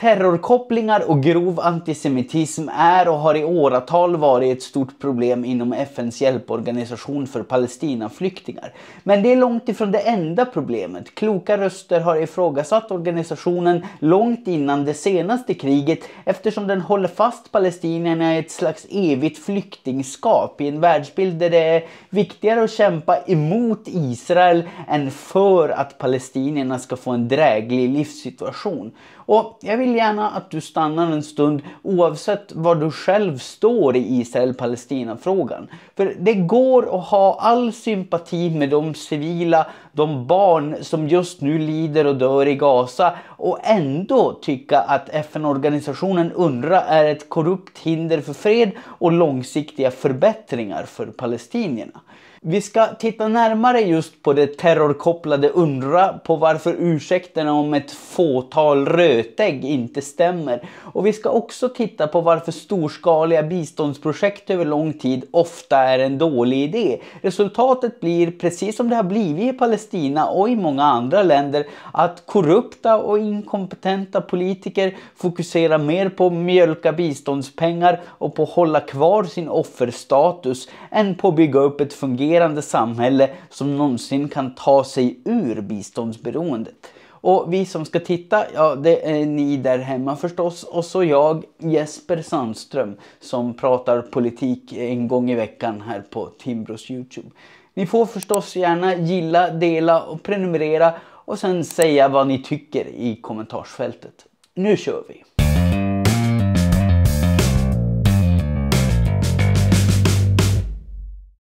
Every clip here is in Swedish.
Terrorkopplingar och grov antisemitism är och har i åratal varit ett stort problem inom FNs hjälporganisation för Palestinaflyktingar. Men det är långt ifrån det enda problemet. Kloka röster har ifrågasatt organisationen långt innan det senaste kriget eftersom den håller fast palestinierna i ett slags evigt flyktingskap i en världsbild där det är viktigare att kämpa emot Israel än för att palestinierna ska få en dräglig livssituation. Och jag vill vill gärna att du stannar en stund oavsett var du själv står i Israel-Palestina-frågan. För det går att ha all sympati med de civila, de barn som just nu lider och dör i Gaza och ändå tycka att FN-organisationen UNRWA är ett korrupt hinder för fred och långsiktiga förbättringar för palestinierna. Vi ska titta närmare just på det terrorkopplade Undra på varför ursäkterna om ett fåtal rötägg inte stämmer. Och vi ska också titta på varför storskaliga biståndsprojekt över lång tid ofta är en dålig idé. Resultatet blir, precis som det har blivit i Palestina och i många andra länder, att korrupta och inkompetenta politiker fokuserar mer på att mjölka biståndspengar och på att hålla kvar sin offerstatus än på att bygga upp ett fungerande fungerande samhälle som någonsin kan ta sig ur biståndsberoendet. Och vi som ska titta, ja det är ni där hemma förstås och så jag Jesper Sandström som pratar politik en gång i veckan här på Timbros Youtube. Ni får förstås gärna gilla, dela och prenumerera och sen säga vad ni tycker i kommentarsfältet. Nu kör vi!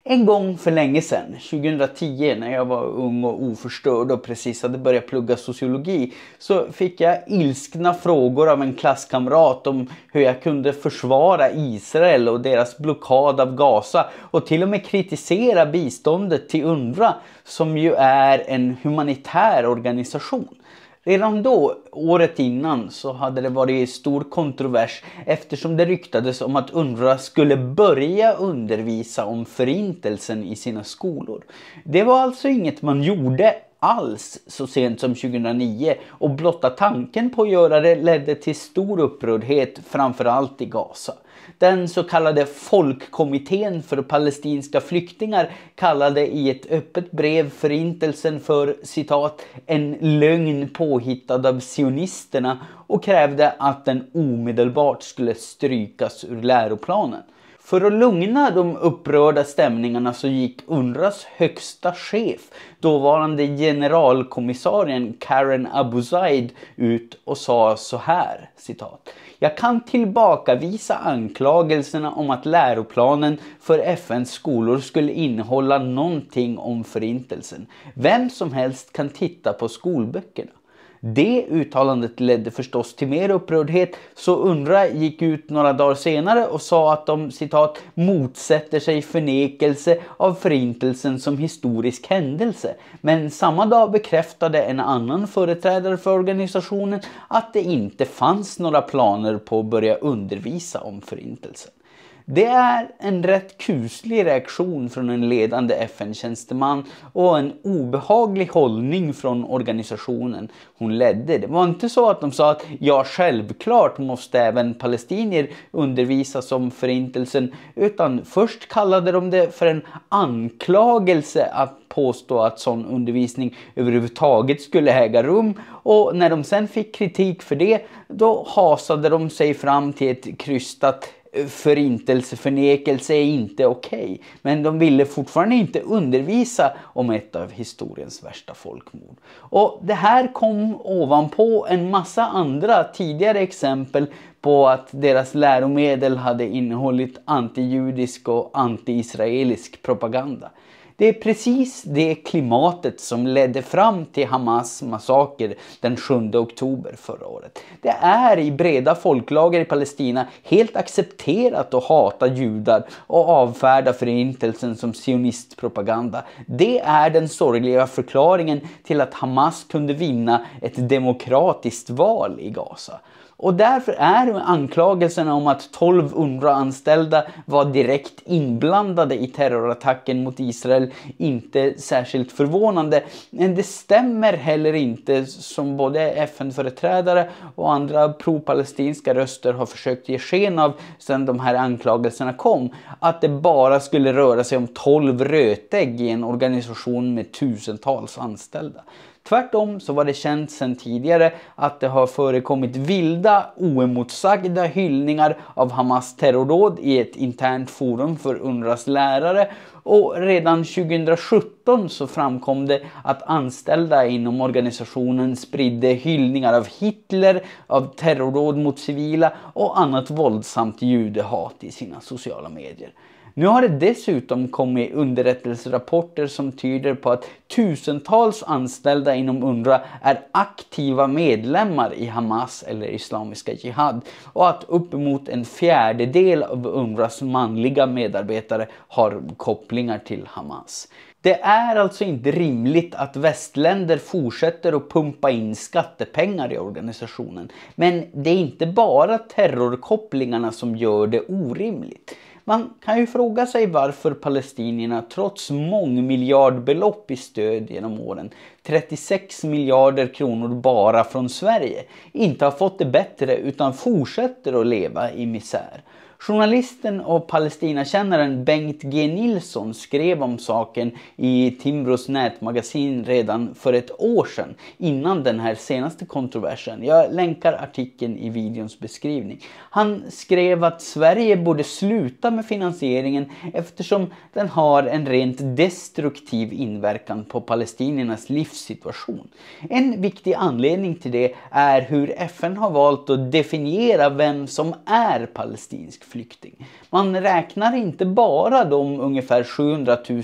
En gång för länge sedan, 2010 när jag var ung och oförstörd och precis hade börjat plugga sociologi så fick jag ilskna frågor av en klasskamrat om hur jag kunde försvara Israel och deras blockad av Gaza och till och med kritisera biståndet till UNRWA som ju är en humanitär organisation. Redan då, året innan, så hade det varit stor kontrovers eftersom det ryktades om att UNRWA skulle börja undervisa om förintelsen i sina skolor. Det var alltså inget man gjorde alls så sent som 2009 och blotta tanken på att göra det ledde till stor upprördhet framförallt i Gaza. Den så kallade folkkommittén för palestinska flyktingar kallade i ett öppet brev förintelsen för citat en lögn påhittad av sionisterna och krävde att den omedelbart skulle strykas ur läroplanen. För att lugna de upprörda stämningarna så gick UNRWAs högsta chef, dåvarande generalkommissarien Karen Abuzaid, ut och sa så här, citat. Jag kan tillbakavisa anklagelserna om att läroplanen för FNs skolor skulle innehålla någonting om förintelsen. Vem som helst kan titta på skolböckerna. Det uttalandet ledde förstås till mer upprördhet så Unrwa gick ut några dagar senare och sa att de citat motsätter sig förnekelse av förintelsen som historisk händelse. Men samma dag bekräftade en annan företrädare för organisationen att det inte fanns några planer på att börja undervisa om förintelsen. Det är en rätt kuslig reaktion från en ledande FN-tjänsteman och en obehaglig hållning från organisationen hon ledde. Det var inte så att de sa att ja, självklart måste även palestinier undervisas om förintelsen, utan först kallade de det för en anklagelse att påstå att sån undervisning överhuvudtaget skulle äga rum och när de sen fick kritik för det, då hasade de sig fram till ett krystat förintelse, förnekelse är inte okej. Okay. Men de ville fortfarande inte undervisa om ett av historiens värsta folkmord. Och det här kom ovanpå en massa andra tidigare exempel på att deras läromedel hade innehållit antijudisk och antiisraelisk propaganda. Det är precis det klimatet som ledde fram till Hamas massaker den 7 oktober förra året. Det är i breda folklager i Palestina helt accepterat att hata judar och avfärda förintelsen som sionistpropaganda. Det är den sorgliga förklaringen till att Hamas kunde vinna ett demokratiskt val i Gaza. Och därför är anklagelserna om att 12 UNRWA-anställda var direkt inblandade i terrorattacken mot Israel inte särskilt förvånande. Men det stämmer heller inte som både FN-företrädare och andra pro-palestinska röster har försökt ge sken av sedan de här anklagelserna kom. Att det bara skulle röra sig om 12 rötägg i en organisation med tusentals anställda. Tvärtom så var det känt sedan tidigare att det har förekommit vilda, oemotsagda hyllningar av Hamas terrordåd i ett internt forum för UNRWAs lärare och redan 2017 så framkom det att anställda inom organisationen spridde hyllningar av Hitler, av terrordåd mot civila och annat våldsamt judehat i sina sociala medier. Nu har det dessutom kommit underrättelserapporter som tyder på att tusentals anställda inom UNRWA är aktiva medlemmar i Hamas eller Islamiska Jihad och att uppemot en fjärdedel av UNRWAs manliga medarbetare har kopplingar till Hamas. Det är alltså inte rimligt att västländer fortsätter att pumpa in skattepengar i organisationen. Men det är inte bara terrorkopplingarna som gör det orimligt. Man kan ju fråga sig varför palestinierna trots mångmiljardbelopp i stöd genom åren, 36 miljarder kronor bara från Sverige, inte har fått det bättre utan fortsätter att leva i misär. Journalisten och Palestinakännaren Bengt G Nilsson skrev om saken i Timbros nätmagasin redan för ett år sedan innan den här senaste kontroversen. Jag länkar artikeln i videons beskrivning. Han skrev att Sverige borde sluta med finansieringen eftersom den har en rent destruktiv inverkan på palestiniernas livssituation. En viktig anledning till det är hur FN har valt att definiera vem som är palestinsk flykting. Man räknar inte bara de ungefär 700 000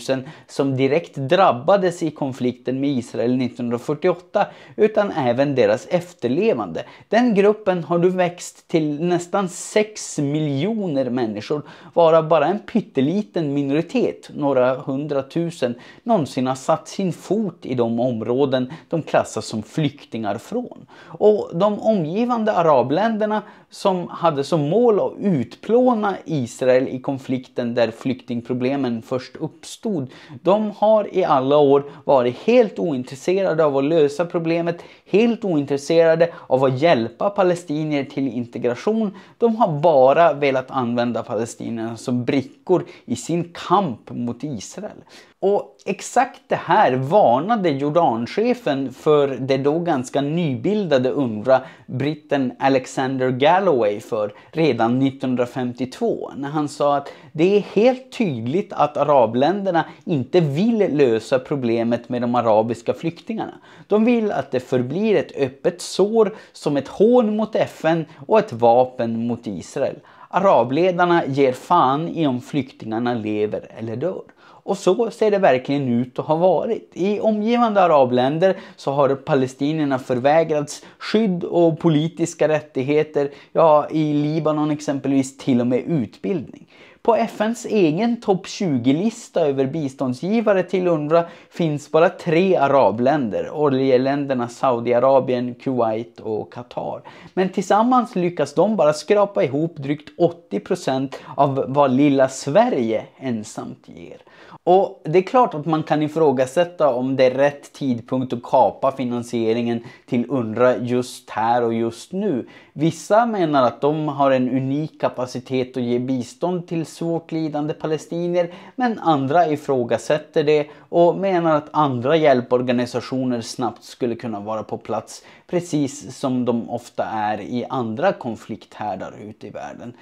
som direkt drabbades i konflikten med Israel 1948 utan även deras efterlevande. Den gruppen har nu växt till nästan 6 miljoner människor varav bara en pytteliten minoritet, några hundratusen, någonsin har satt sin fot i de områden de klassas som flyktingar från. Och de omgivande arabländerna som hade som mål att utplåna utplåna Israel i konflikten där flyktingproblemen först uppstod. De har i alla år varit helt ointresserade av att lösa problemet, helt ointresserade av att hjälpa palestinier till integration. De har bara velat använda palestinierna som brickor i sin kamp mot Israel. Och exakt det här varnade Jordanchefen för det då ganska nybildade UNRWA, britten Alexander Galloway, för redan 1952 när han sa att det är helt tydligt att arabländerna inte vill lösa problemet med de arabiska flyktingarna. De vill att det förblir ett öppet sår som ett hån mot FN och ett vapen mot Israel. Arabledarna ger fan i om flyktingarna lever eller dör. Och så ser det verkligen ut att ha varit. I omgivande arabländer så har palestinierna förvägrats skydd och politiska rättigheter, ja i Libanon exempelvis till och med utbildning. På FNs egen topp 20-lista över biståndsgivare till UNRWA finns bara tre arabländer. Oljeländerna Saudiarabien, Kuwait och Qatar. Men tillsammans lyckas de bara skrapa ihop drygt 80 procent av vad lilla Sverige ensamt ger. Och det är klart att man kan ifrågasätta om det är rätt tidpunkt att kapa finansieringen till UNRWA just här och just nu. Vissa menar att de har en unik kapacitet att ge bistånd till svårt lidande palestinier men andra ifrågasätter det och menar att andra hjälporganisationer snabbt skulle kunna vara på plats precis som de ofta är i andra konflikthärdar ute i världen.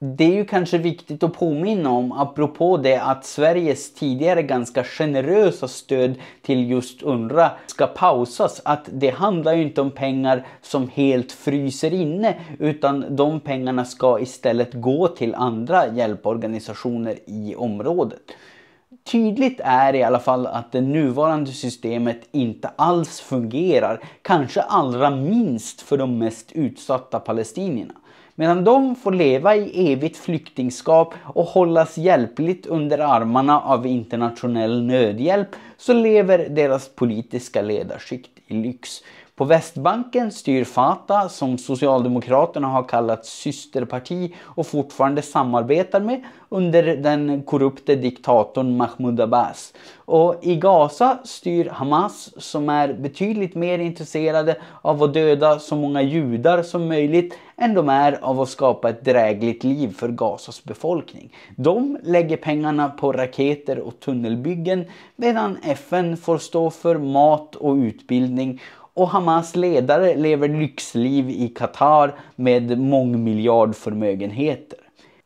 Det är ju kanske viktigt att påminna om, apropå det, att Sveriges tidigare ganska generösa stöd till just UNRWA ska pausas. Att det handlar ju inte om pengar som helt fryser inne, utan de pengarna ska istället gå till andra hjälporganisationer i området tydligt är i alla fall att det nuvarande systemet inte alls fungerar. Kanske allra minst för de mest utsatta palestinierna. Medan de får leva i evigt flyktingskap och hållas hjälpligt under armarna av internationell nödhjälp så lever deras politiska ledarskikt i lyx. På Västbanken styr Fatah, som Socialdemokraterna har kallat systerparti och fortfarande samarbetar med under den korrupte diktatorn Mahmoud Abbas. Och i Gaza styr Hamas som är betydligt mer intresserade av att döda så många judar som möjligt än de är av att skapa ett drägligt liv för Gazas befolkning. De lägger pengarna på raketer och tunnelbyggen medan FN får stå för mat och utbildning och Hamas ledare lever lyxliv i Qatar med mångmiljardförmögenheter.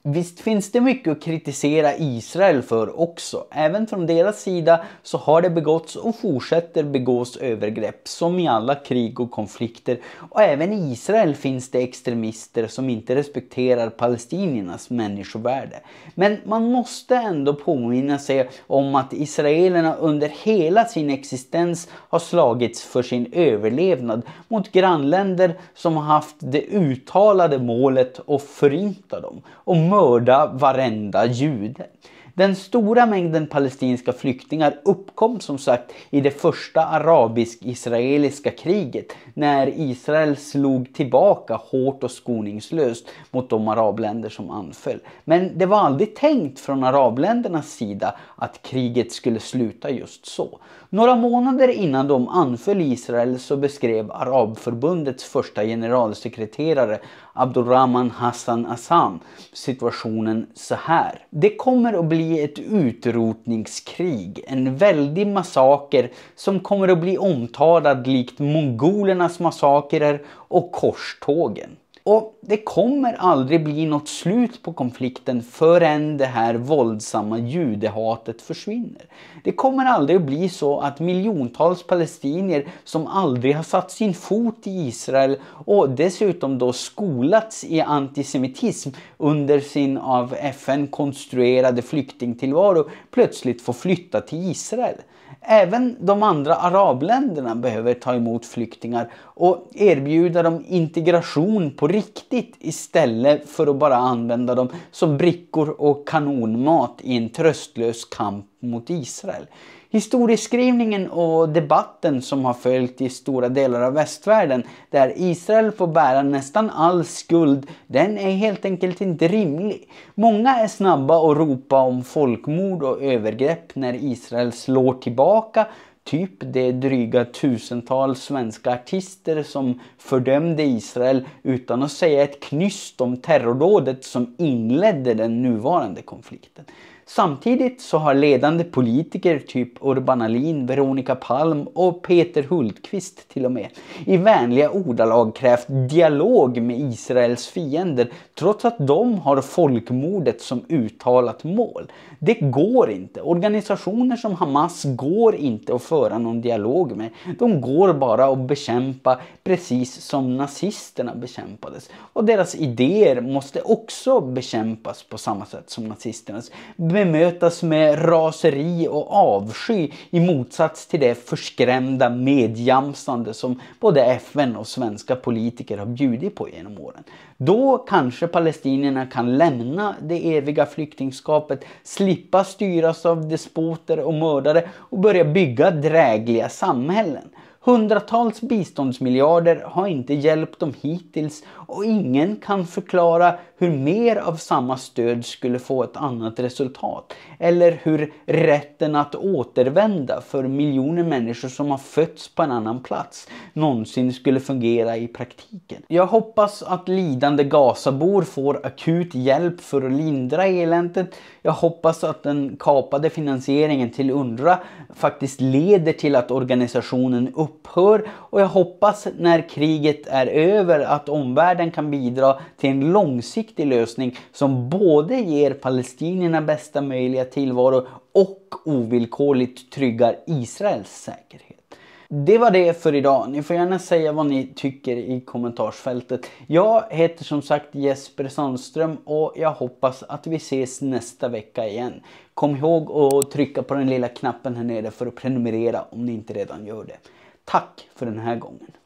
Visst finns det mycket att kritisera Israel för också. Även från deras sida så har det begåtts och fortsätter begås övergrepp som i alla krig och konflikter. Och även i Israel finns det extremister som inte respekterar palestiniernas människovärde. Men man måste ändå påminna sig om att israelerna under hela sin existens har slagits för sin överlevnad mot grannländer som har haft det uttalade målet att förinta dem. Och mörda varenda jude. Den stora mängden palestinska flyktingar uppkom som sagt i det första arabisk-israeliska kriget när Israel slog tillbaka hårt och skoningslöst mot de arabländer som anföll. Men det var aldrig tänkt från arabländernas sida att kriget skulle sluta just så. Några månader innan de anföll Israel så beskrev Arabförbundets första generalsekreterare Abdurrahman Hassan Assam situationen så här. Det kommer att bli ett utrotningskrig, en väldig massaker som kommer att bli omtalad likt mongolernas massakrer och korstågen. Och det kommer aldrig bli något slut på konflikten förrän det här våldsamma judehatet försvinner. Det kommer aldrig att bli så att miljontals palestinier som aldrig har satt sin fot i Israel och dessutom då skolats i antisemitism under sin av FN konstruerade flyktingtillvaro plötsligt får flytta till Israel. Även de andra arabländerna behöver ta emot flyktingar och erbjuda dem integration på riktigt istället för att bara använda dem som brickor och kanonmat i en tröstlös kamp mot Israel. Historieskrivningen och debatten som har följt i stora delar av västvärlden där Israel får bära nästan all skuld, den är helt enkelt inte rimlig. Många är snabba att ropa om folkmord och övergrepp när Israel slår tillbaka Typ det dryga tusental svenska artister som fördömde Israel utan att säga ett knyst om terrordådet som inledde den nuvarande konflikten. Samtidigt så har ledande politiker typ Urban Alin, Veronica Palm och Peter Hultqvist till och med i vänliga ordalag krävt dialog med Israels fiender trots att de har folkmordet som uttalat mål. Det går inte. Organisationer som Hamas går inte att föra någon dialog med. De går bara att bekämpa precis som nazisterna bekämpades. Och deras idéer måste också bekämpas på samma sätt som nazisternas bemötas med raseri och avsky i motsats till det förskrämda medjamsande som både FN och svenska politiker har bjudit på genom åren. Då kanske palestinierna kan lämna det eviga flyktingskapet, slippa styras av despoter och mördare och börja bygga drägliga samhällen. Hundratals biståndsmiljarder har inte hjälpt dem hittills och ingen kan förklara hur mer av samma stöd skulle få ett annat resultat. Eller hur rätten att återvända för miljoner människor som har fötts på en annan plats någonsin skulle fungera i praktiken. Jag hoppas att lidande Gazabor får akut hjälp för att lindra eländet. Jag hoppas att den kapade finansieringen till UNRWA faktiskt leder till att organisationen upphör och jag hoppas när kriget är över att omvärlden kan bidra till en långsiktig långsiktig lösning som både ger palestinierna bästa möjliga tillvaro och ovillkorligt tryggar Israels säkerhet. Det var det för idag. Ni får gärna säga vad ni tycker i kommentarsfältet. Jag heter som sagt Jesper Sandström och jag hoppas att vi ses nästa vecka igen. Kom ihåg att trycka på den lilla knappen här nere för att prenumerera om ni inte redan gör det. Tack för den här gången.